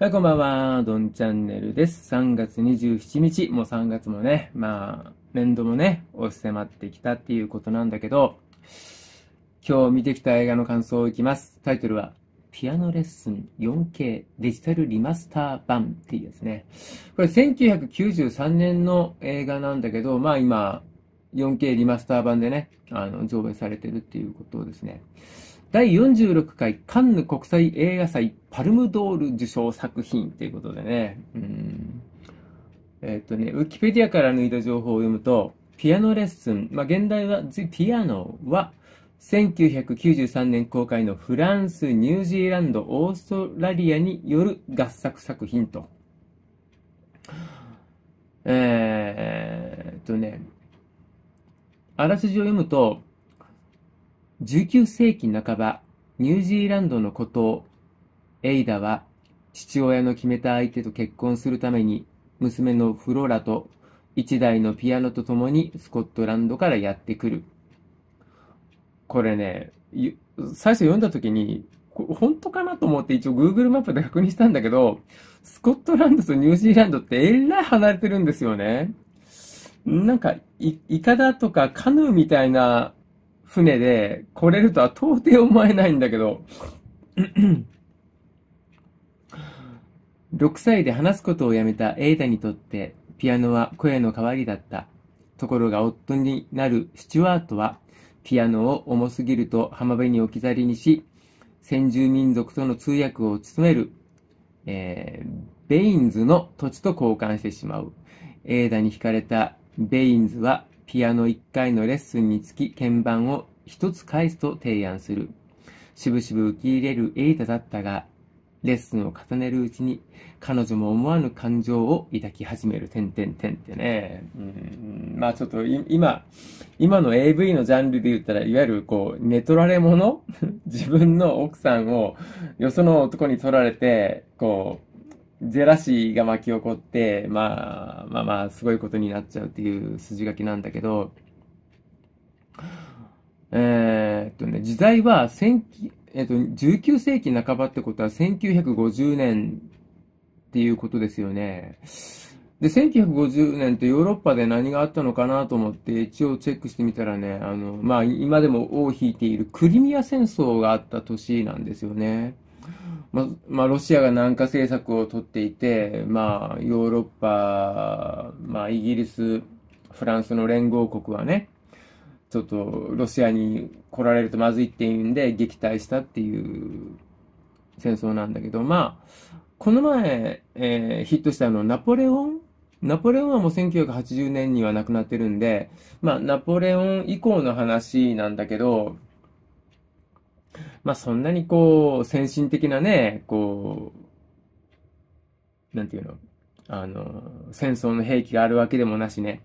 はい、こんばんは、どんチャンネルです。3月27日、もう3月もね、まあ、年度もね、押し迫ってきたっていうことなんだけど、今日見てきた映画の感想をいきます。タイトルは、ピアノレッスン 4K デジタルリマスター版っていうですね。これ1993年の映画なんだけど、まあ今、4K リマスター版でね、あの、上映されてるっていうことですね。第46回カンヌ国際映画祭パルムドール受賞作品ということでね、うん。えっ、とね、ウィキペディアから抜いた情報を読むと、ピアノレッスン、まあ、現代は、ピアノは、1993年公開のフランス、ニュージーランド、オーストラリアによる合作作品と。えー、っとね、あらすじを読むと、19世紀半ば、ニュージーランドの孤島、エイダは父親の決めた相手と結婚するために娘のフロラと一台のピアノと共にスコットランドからやってくる。これね、最初読んだ時に、本当かなと思って一応 Google マップで確認したんだけど、スコットランドとニュージーランドってえらい離れてるんですよね。なんか、イカダとかカヌーみたいな船で来れるとは到底思えないんだけど、6 歳で話すことをやめたエイダにとってピアノは声の代わりだった。ところが夫になるスチュワートはピアノを重すぎると浜辺に置き去りにし、先住民族との通訳を務める、えー、ベインズの土地と交換してしまう。エイダに惹かれたベインズはピアノ1回のレッスンにつき鍵盤を1つ返すと提案する。しぶしぶ受け入れるエイタだったが、レッスンを重ねるうちに、彼女も思わぬ感情を抱き始める、てんてんてんってね。うん、まあちょっと、今、今の AV のジャンルで言ったら、いわゆるこう、寝取られ者 自分の奥さんを、よその男に取られて、こう、ジェラシーが巻き起こって、まあ、まあまあ、すごいことになっちゃうっていう筋書きなんだけど、えー、っとね、時代は、えっと、19世紀半ばってことは1950年っていうことですよね。で、1950年ってヨーロッパで何があったのかなと思って一応チェックしてみたらね、あの、まあ、今でも尾を引いているクリミア戦争があった年なんですよね。ままあ、ロシアが南下政策をとっていて、まあ、ヨーロッパ、まあ、イギリス、フランスの連合国はね、ちょっとロシアに来られるとまずいっていうんで撃退したっていう戦争なんだけど、まあ、この前、えー、ヒットしたあの、ナポレオンナポレオンはもう1980年には亡くなってるんで、まあ、ナポレオン以降の話なんだけど、まあそんなにこう、先進的なね、こう、なんていうの、あの、戦争の兵器があるわけでもなしね。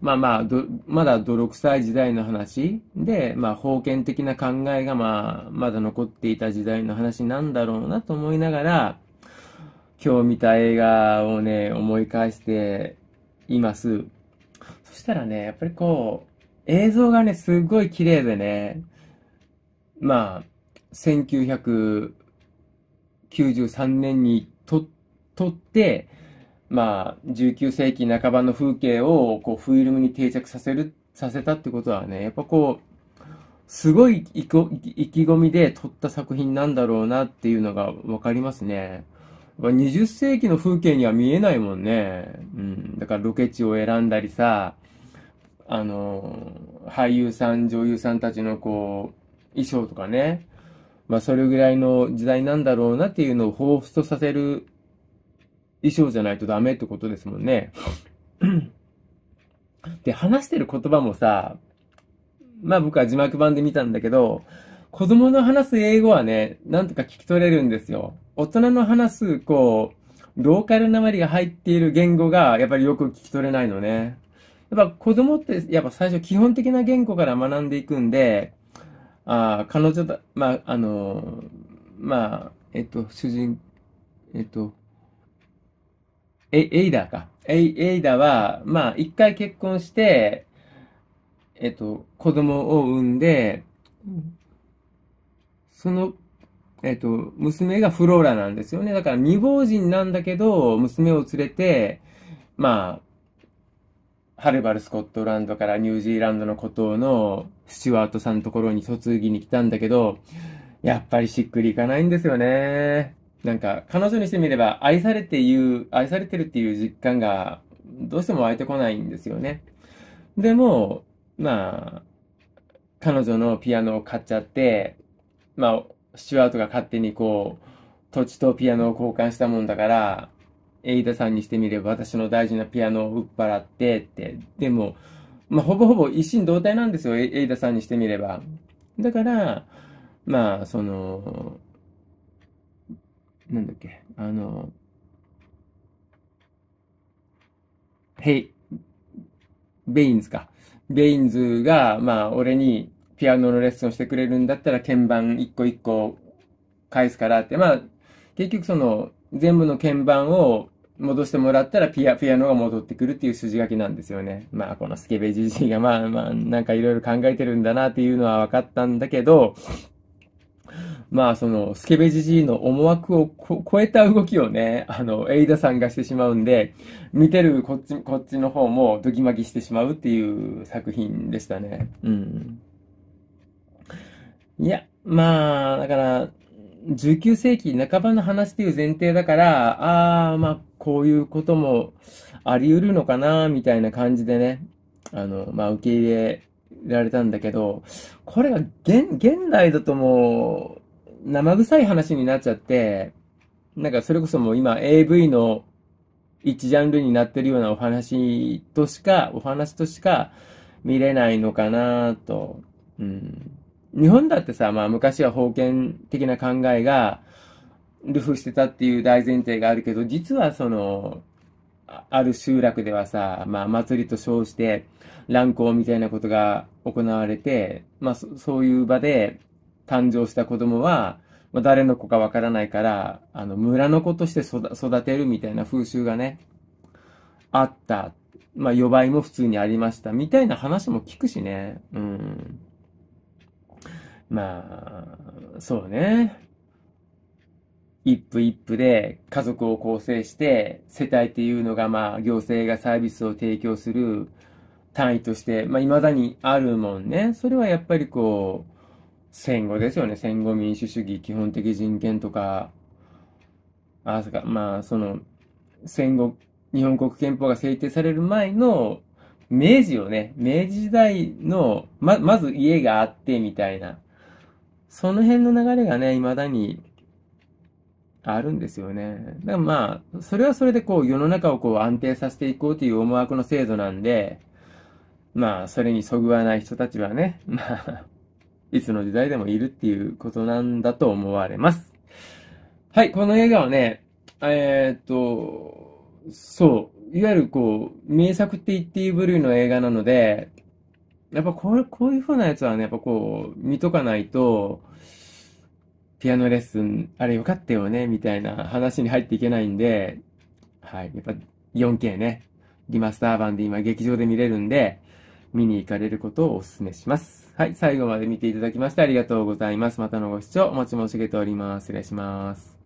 まあまあ、まだ泥臭い時代の話で、まあ、封建的な考えが、まあ、まだ残っていた時代の話なんだろうなと思いながら、今日見た映画をね、思い返しています。そしたらね、やっぱりこう、映像がね、すごい綺麗でね、まあ、1993年にと、撮って、まあ、19世紀半ばの風景を、こう、フィルムに定着させる、させたってことはね、やっぱこう、すごい意気込みで撮った作品なんだろうなっていうのがわかりますね。20世紀の風景には見えないもんね。うん。だからロケ地を選んだりさ、あの、俳優さん、女優さんたちのこう、衣装とかね、まあそれぐらいの時代なんだろうなっていうのを彷彿とさせる衣装じゃないとダメってことですもんね。で、話してる言葉もさ、まあ僕は字幕版で見たんだけど、子供の話す英語はね、なんとか聞き取れるんですよ。大人の話す、こう、ローカルなまりが入っている言語が、やっぱりよく聞き取れないのね。やっぱ子供って、やっぱ最初基本的な言語から学んでいくんで、あ彼女だ、まあ、あの、まあ、えっと、主人、えっと、エエイダーか。エイエイダーは、まあ、一回結婚して、えっと、子供を産んで、その、えっと、娘がフローラなんですよね。だから未亡人なんだけど、娘を連れて、まあ、はるばるスコットランドからニュージーランドの孤島のスチュワートさんのところに卒ぎに来たんだけど、やっぱりしっくりいかないんですよね。なんか、彼女にしてみれば、愛されていう、愛されてるっていう実感が、どうしても湧いてこないんですよね。でも、まあ、彼女のピアノを買っちゃって、まあ、スチュワートが勝手にこう、土地とピアノを交換したもんだから、エイダさんにしてみれば私の大事なピアノを売っ払ってって、でも、まあ、ほぼほぼ一心同体なんですよ、エイダさんにしてみれば。だから、まあ、その、なんだっけ、あの、ヘイ、ベインズか。ベインズが、まあ、俺にピアノのレッスンをしてくれるんだったら、鍵盤一個一個返すからって、まあ、結局その、全部の鍵盤を戻してもらったらピア、ピアノが戻ってくるっていう筋書きなんですよね。まあ、このスケベじじいが、まあまあ、なんかいろいろ考えてるんだなっていうのは分かったんだけど、まあ、その、スケベじじいの思惑を超えた動きをね、あの、エイダさんがしてしまうんで、見てるこっち、こっちの方もドギマギしてしまうっていう作品でしたね。うん。いや、まあ、だから、19世紀半ばの話という前提だから、ああ、まあ、こういうこともあり得るのかな、みたいな感じでね、あの、まあ、受け入れられたんだけど、これが現、現代だともう、生臭い話になっちゃって、なんかそれこそもう今 AV の一ジャンルになってるようなお話としか、お話としか見れないのかなと、うん。日本だってさ、まあ昔は封建的な考えが、ルフしてたっていう大前提があるけど、実はその、ある集落ではさ、まあ祭りと称して、乱行みたいなことが行われて、まあそういう場で誕生した子供は、まあ、誰の子かわからないから、あの村の子として育てるみたいな風習がね、あった。まあ、予売も普通にありました。みたいな話も聞くしね。うん。まあ、そうね。一夫一夫で家族を構成して、世帯っていうのがまあ行政がサービスを提供する単位として、まあ未だにあるもんね。それはやっぱりこう、戦後ですよね。戦後民主主義、基本的人権とか、あそか、まあその、戦後、日本国憲法が制定される前の明治をね、明治時代の、ま、まず家があってみたいな。その辺の流れがね、未だにあるんですよね。だからまあ、それはそれでこう世の中をこう安定させていこうという思惑の制度なんで、まあ、それにそぐわない人たちはね、まあ、いつの時代でもいるっていうことなんだと思われます。はい、この映画はね、えー、っと、そう、いわゆるこう、名作って言っていい部類の映画なので、やっぱこうこういう風なやつはね、やっぱこう、見とかないと、ピアノレッスン、あれよかったよね、みたいな話に入っていけないんで、はい。やっぱ 4K ね、リマスター版で今劇場で見れるんで、見に行かれることをお勧めします。はい。最後まで見ていただきましてありがとうございます。またのご視聴お待ち申し上げております。失礼します。